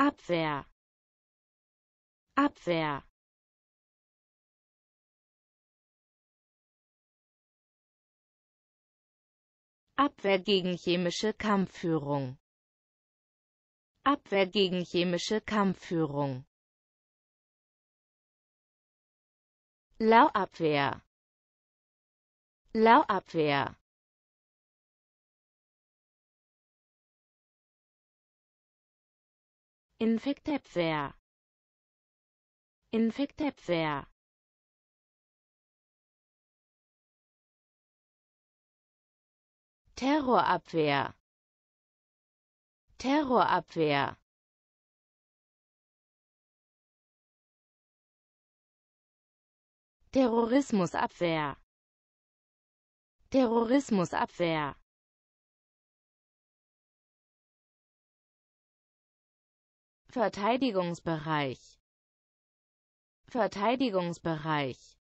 Abwehr Abwehr Abwehr gegen chemische Kampfführung Abwehr gegen chemische Kampfführung Lauabwehr Lauabwehr Infektabwehr Infektabwehr Terrorabwehr Terrorabwehr Terrorismusabwehr Terrorismusabwehr Verteidigungsbereich Verteidigungsbereich